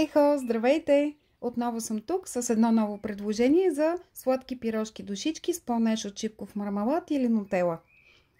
Ехо, здравейте! Отново съм тук с едно ново предложение за сладки пирожки душички с пълнеш от чипков мармалад или нутела.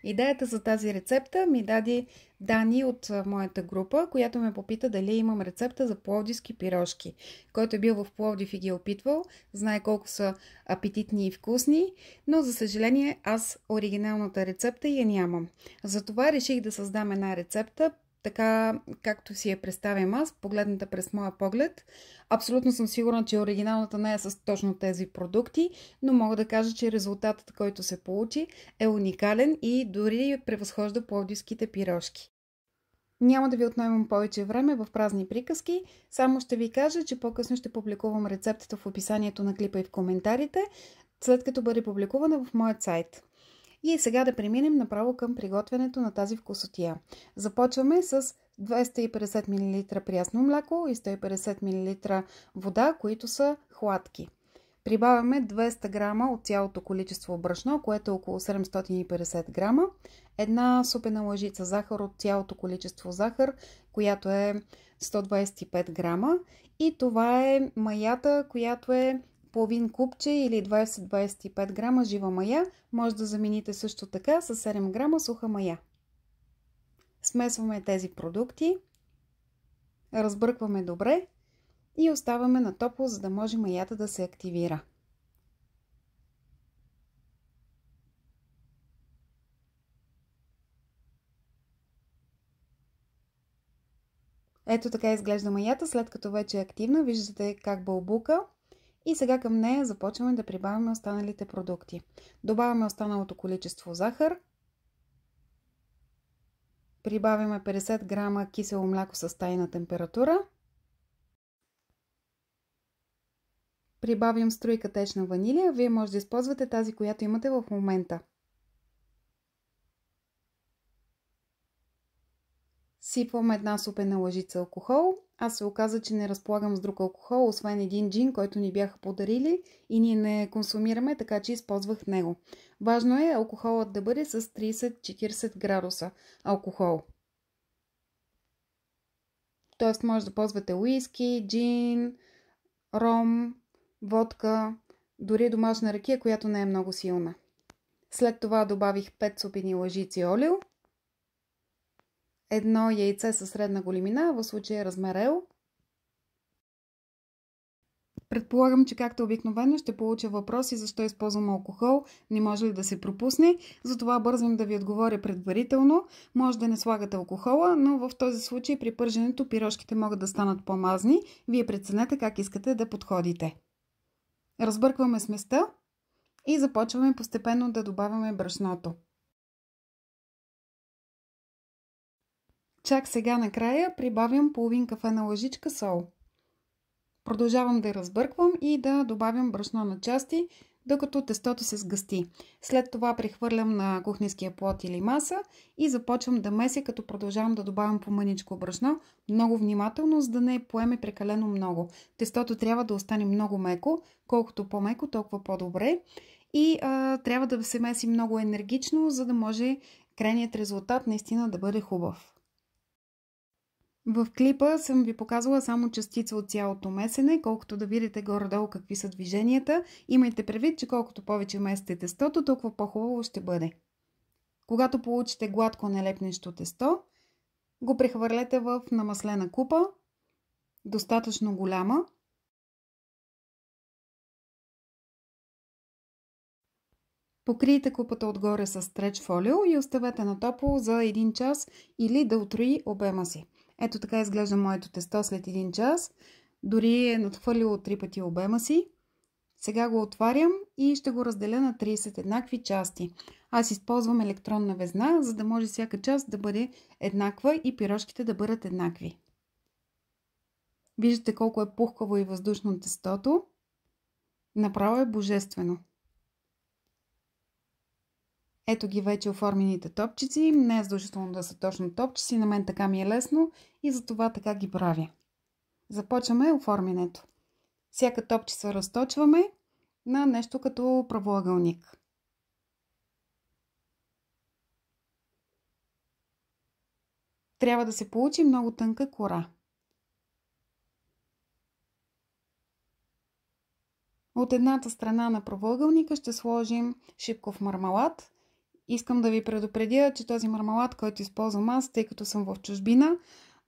Идеята за тази рецепта ми даде Дани от моята група, която ме попита дали имам рецепта за пловдивски пирожки. Който е бил в Пловдив и ги е опитвал, знае колко са апетитни и вкусни, но за съжаление аз оригиналната рецепта я нямам. Затова реших да създам една рецепта така, както си я представям аз, погледната през моя поглед. Абсолютно съм сигурна, че оригиналната не е с точно тези продукти, но мога да кажа, че резултатът, който се получи, е уникален и дори превъзхожда плодиските пирожки. Няма да ви отнемам повече време в празни приказки, само ще ви кажа, че по-късно ще публикувам рецептата в описанието на клипа и в коментарите, след като бъде публикувана в моят сайт. И сега да преминем направо към приготвянето на тази вкусотия. Започваме с 250 мл прясно мляко и 150 мл вода, които са хладки. Прибавяме 200 грама от цялото количество брашно, което е около 750 грама. Една супена лъжица захар от цялото количество захар, която е 125 грама. И това е маята, която е половин купче или 20-25 грама жива мая. Може да замените също така с 7 грама суха мая. Смесваме тези продукти, разбъркваме добре и оставаме на топло, за да може маята да се активира. Ето така изглежда маята, след като вече е активна. Виждате как бълбука. И сега към нея започваме да прибавяме останалите продукти. Добавяме останалото количество захар. Прибавяме 50 грама кисело мляко с тайна температура. Прибавим струйка течна ванилия. Вие може да използвате тази, която имате в момента. сипвам една супена лъжица алкохол. Аз се оказа, че не разполагам с друг алкохол, освен един джин, който ни бяха подарили и ние не консумираме, така че използвах него. Важно е алкохолът да бъде с 30-40 градуса алкохол. Тоест може да ползвате уиски, джин, ром, водка, дори домашна ракия, която не е много силна. След това добавих 5 супени лъжици олио едно яйце със средна големина, в случая размер L. Предполагам, че както обикновено ще получа въпроси защо използвам алкохол, не може ли да се пропусне, затова бързам да ви отговоря предварително. Може да не слагате алкохола, но в този случай при пърженето пирожките могат да станат по-мазни. Вие преценете как искате да подходите. Разбъркваме сместа и започваме постепенно да добавяме брашното. Чак сега накрая прибавям половин кафена лъжичка сол. Продължавам да я разбърквам и да добавям брашно на части, докато тестото се сгъсти. След това прехвърлям на кухненския плод или маса и започвам да меся, като продължавам да добавям по мъничко брашно, много внимателно, за да не поеме прекалено много. Тестото трябва да остане много меко, колкото по-меко, толкова по-добре. И а, трябва да се меси много енергично, за да може крайният резултат наистина да бъде хубав. В клипа съм ви показала само частица от цялото месене, колкото да видите горе-долу какви са движенията. Имайте предвид, че колкото повече месете тестото, толкова по-хубаво ще бъде. Когато получите гладко нелепнещо тесто, го прехвърлете в намаслена купа, достатъчно голяма. Покрийте купата отгоре с треч фолио и оставете на топло за 1 час или да отруи обема си. Ето така изглежда моето тесто след един час. Дори е надхвърлило три пъти обема си. Сега го отварям и ще го разделя на 30 еднакви части. Аз използвам електронна везна, за да може всяка част да бъде еднаква и пирожките да бъдат еднакви. Виждате колко е пухкаво и въздушно тестото. Направо е божествено. Ето ги вече оформените топчици. Не е задължително да са точно топчици. На мен така ми е лесно и затова така ги правя. Започваме оформянето. Всяка топчица разточваме на нещо като правоъгълник. Трябва да се получи много тънка кора. От едната страна на правоъгълника ще сложим шипков мармалад – Искам да ви предупредя, че този мармалад, който използвам аз, тъй като съм в чужбина,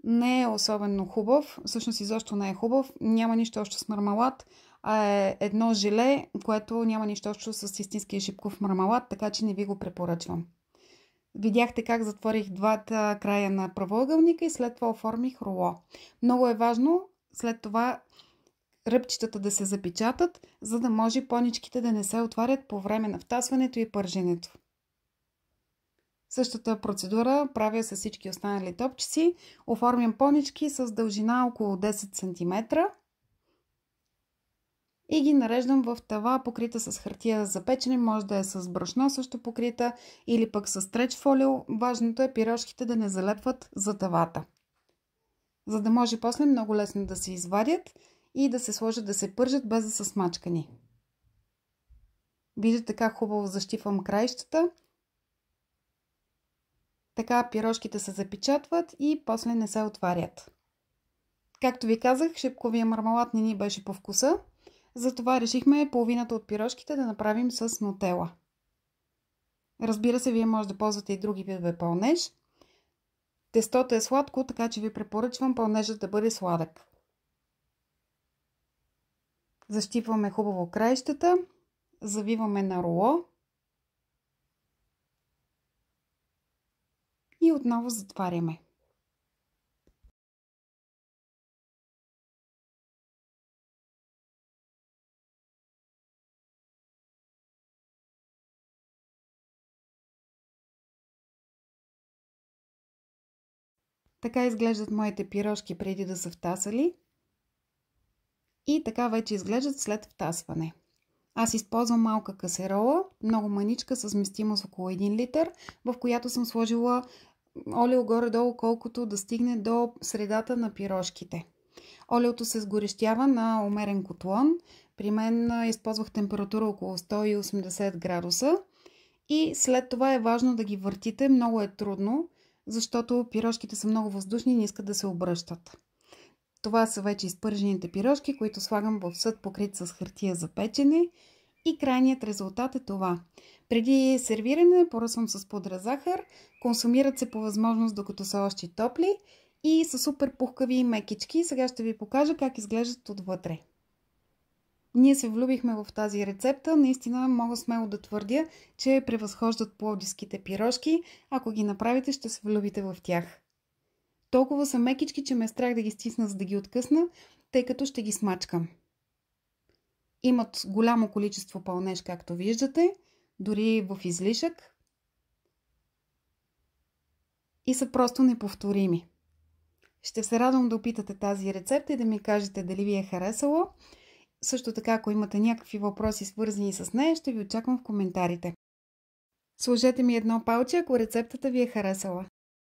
не е особено хубав. Всъщност изобщо не е хубав. Няма нищо общо с мармалад, а е едно желе, което няма нищо общо с истинския шипков мармалад, така че не ви го препоръчвам. Видяхте как затворих двата края на правоъгълника и след това оформих руло. Много е важно след това ръбчетата да се запечатат, за да може поничките да не се отварят по време на втасването и пърженето. Същата процедура правя с всички останали топчици. Оформям понички с дължина около 10 см и ги нареждам в тава, покрита с хартия за печене, може да е с брашно също покрита или пък с треч фолио. Важното е пирожките да не залепват за тавата, за да може после много лесно да се извадят и да се сложат да се пържат без да са смачкани. Виждате как хубаво защипвам краищата – така пирожките се запечатват и после не се отварят. Както ви казах, шипковия мармалад не ни беше по вкуса, затова решихме половината от пирожките да направим с нотела. Разбира се, вие може да ползвате и други видове пълнеж. Тестото е сладко, така че ви препоръчвам пълнежът да бъде сладък. Защипваме хубаво краищата, завиваме на руло и отново затваряме. Така изглеждат моите пирожки преди да са втасали. И така вече изглеждат след втасване. Аз използвам малка касерола, много маничка, вместимост около 1 литър, в която съм сложила олио горе-долу колкото да стигне до средата на пирожките. Олиото се сгорещява на умерен котлон. При мен използвах температура около 180 градуса. И след това е важно да ги въртите. Много е трудно, защото пирожките са много въздушни и не искат да се обръщат. Това са вече изпържените пирожки, които слагам в съд покрит с хартия за печене. И крайният резултат е това. Преди сервиране поръсвам с пудра захар, консумират се по възможност докато са още топли и са супер пухкави и мекички. Сега ще ви покажа как изглеждат отвътре. Ние се влюбихме в тази рецепта. Наистина мога смело да твърдя, че превъзхождат плодиските пирожки. Ако ги направите, ще се влюбите в тях. Толкова са мекички, че ме е страх да ги стисна, за да ги откъсна, тъй като ще ги смачкам. Имат голямо количество пълнеж, както виждате, дори в излишък. И са просто неповторими. Ще се радвам да опитате тази рецепта и да ми кажете дали ви е харесало. Също така, ако имате някакви въпроси свързани с нея, ще ви очаквам в коментарите. Сложете ми едно палче, ако рецептата ви е харесала.